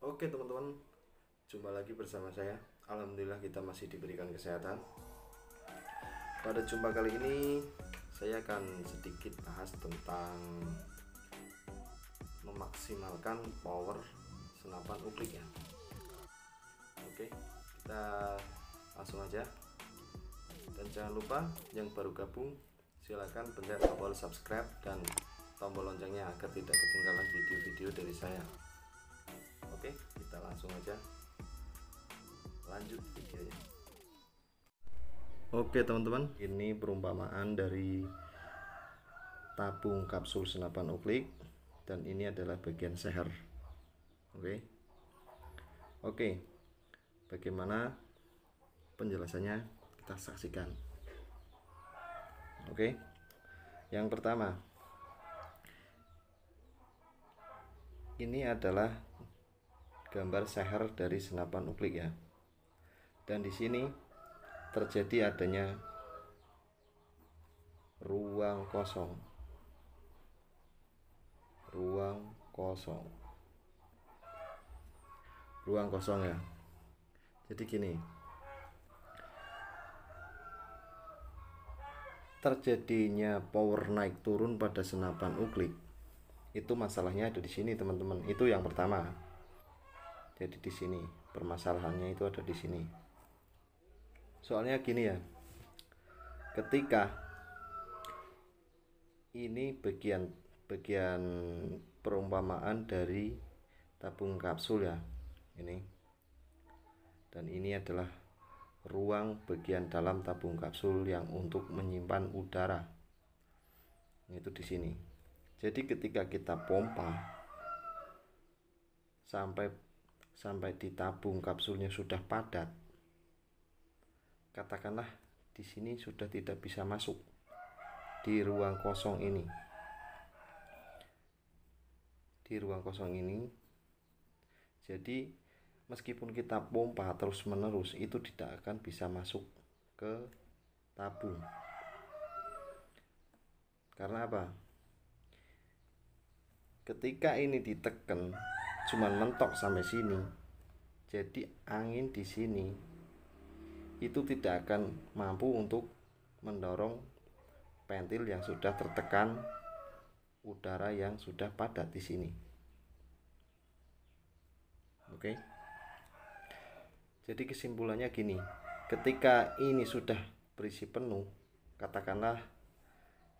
Oke teman-teman, jumpa lagi bersama saya. Alhamdulillah kita masih diberikan kesehatan. Pada jumpa kali ini saya akan sedikit bahas tentang memaksimalkan power senapan uklik ya. Oke, kita langsung aja. Dan jangan lupa yang baru gabung silahkan pencet tombol subscribe dan tombol loncengnya agar tidak ketinggalan video-video dari saya kita langsung aja lanjut videonya oke teman-teman ini perumpamaan dari tabung kapsul senapan uklik dan ini adalah bagian seher oke oke bagaimana penjelasannya kita saksikan oke yang pertama ini adalah gambar seher dari senapan nuklik ya. Dan di sini terjadi adanya ruang kosong. Ruang kosong. Ruang kosong ya. Jadi gini. Terjadinya power naik turun pada senapan uklik itu masalahnya ada di sini teman-teman. Itu yang pertama jadi di sini permasalahannya itu ada di sini soalnya gini ya ketika ini bagian bagian perumpamaan dari tabung kapsul ya ini dan ini adalah ruang bagian dalam tabung kapsul yang untuk menyimpan udara itu di sini jadi ketika kita pompa sampai sampai ditabung kapsulnya sudah padat, katakanlah di sini sudah tidak bisa masuk di ruang kosong ini. Di ruang kosong ini, jadi meskipun kita pompa terus-menerus, itu tidak akan bisa masuk ke tabung. Karena apa? Ketika ini ditekan, cuma mentok sampai sini jadi angin di sini itu tidak akan mampu untuk mendorong pentil yang sudah tertekan udara yang sudah padat di sini oke jadi kesimpulannya gini ketika ini sudah berisi penuh katakanlah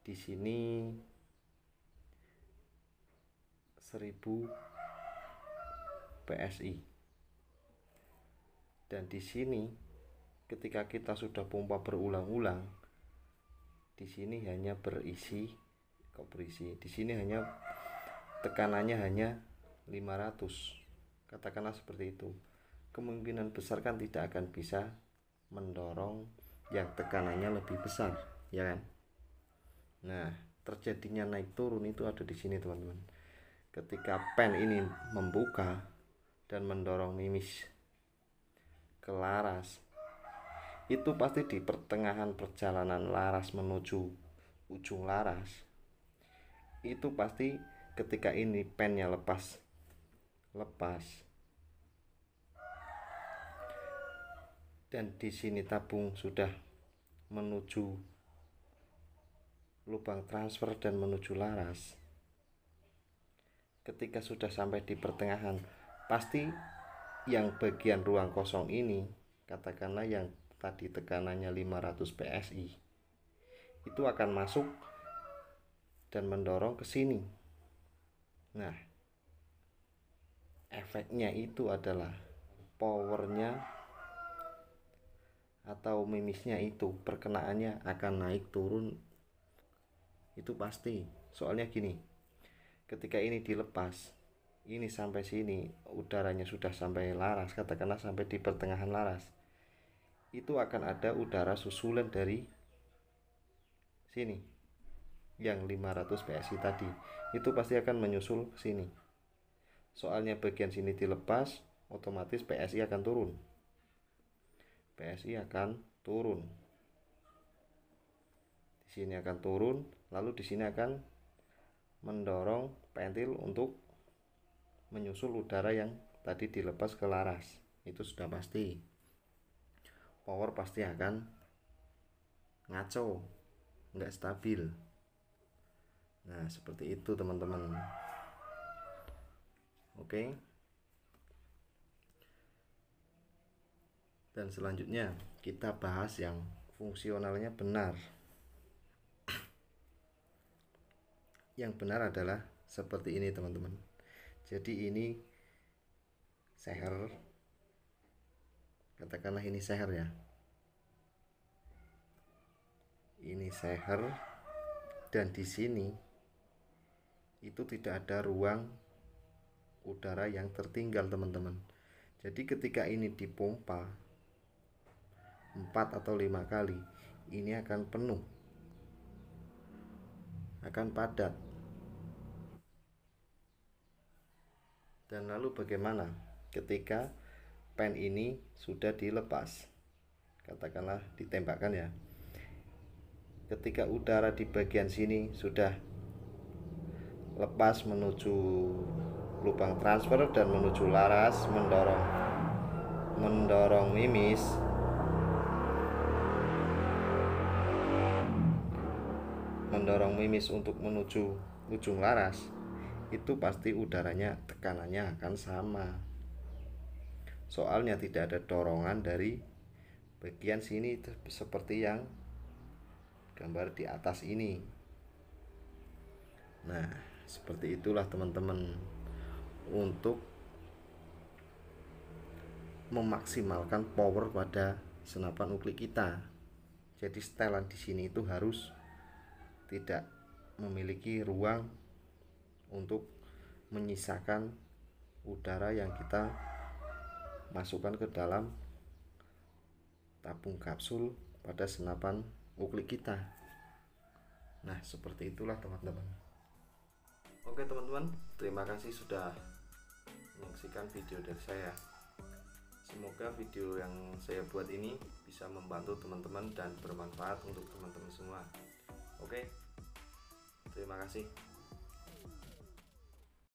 di sini 1000 PSI. Dan di sini ketika kita sudah pompa berulang-ulang di sini hanya berisi kok berisi di sini hanya tekanannya hanya 500 katakanlah seperti itu kemungkinan besar kan tidak akan bisa mendorong yang tekanannya lebih besar ya kan nah terjadinya naik turun itu ada di sini teman-teman ketika pen ini membuka dan mendorong mimis ke Laras. Itu pasti di pertengahan perjalanan Laras menuju ujung Laras. Itu pasti ketika ini pennya lepas. Lepas. Dan di sini tabung sudah menuju lubang transfer dan menuju Laras. Ketika sudah sampai di pertengahan Pasti yang bagian ruang kosong ini, katakanlah yang tadi tekanannya 500 PSI, itu akan masuk dan mendorong ke sini. Nah, efeknya itu adalah powernya atau mimisnya itu perkenaannya akan naik turun itu pasti soalnya gini ketika ini dilepas ini sampai sini udaranya sudah sampai laras katakanlah sampai di pertengahan laras itu akan ada udara susulan dari sini yang 500 psi tadi itu pasti akan menyusul ke sini soalnya bagian sini dilepas otomatis psi akan turun psi akan turun di sini akan turun lalu di sini akan mendorong pentil untuk menyusul udara yang tadi dilepas ke laras itu sudah pasti power pasti akan ngaco nggak stabil nah seperti itu teman-teman oke dan selanjutnya kita bahas yang fungsionalnya benar yang benar adalah seperti ini teman-teman jadi ini seher katakanlah ini seher ya ini seher dan di sini itu tidak ada ruang udara yang tertinggal teman-teman jadi ketika ini dipompa 4 atau lima kali ini akan penuh akan padat Dan lalu bagaimana ketika pen ini sudah dilepas? Katakanlah ditembakkan ya. Ketika udara di bagian sini sudah lepas menuju lubang transfer dan menuju laras mendorong mendorong mimis mendorong mimis untuk menuju ujung laras itu pasti udaranya tekanannya akan sama soalnya tidak ada dorongan dari bagian sini seperti yang gambar di atas ini nah seperti itulah teman-teman untuk memaksimalkan power pada senapan uklik kita jadi setelan di sini itu harus tidak memiliki ruang untuk menyisakan udara yang kita masukkan ke dalam tabung kapsul pada senapan uklik kita nah seperti itulah teman-teman oke teman-teman terima kasih sudah menyaksikan video dari saya semoga video yang saya buat ini bisa membantu teman-teman dan bermanfaat untuk teman-teman semua oke terima kasih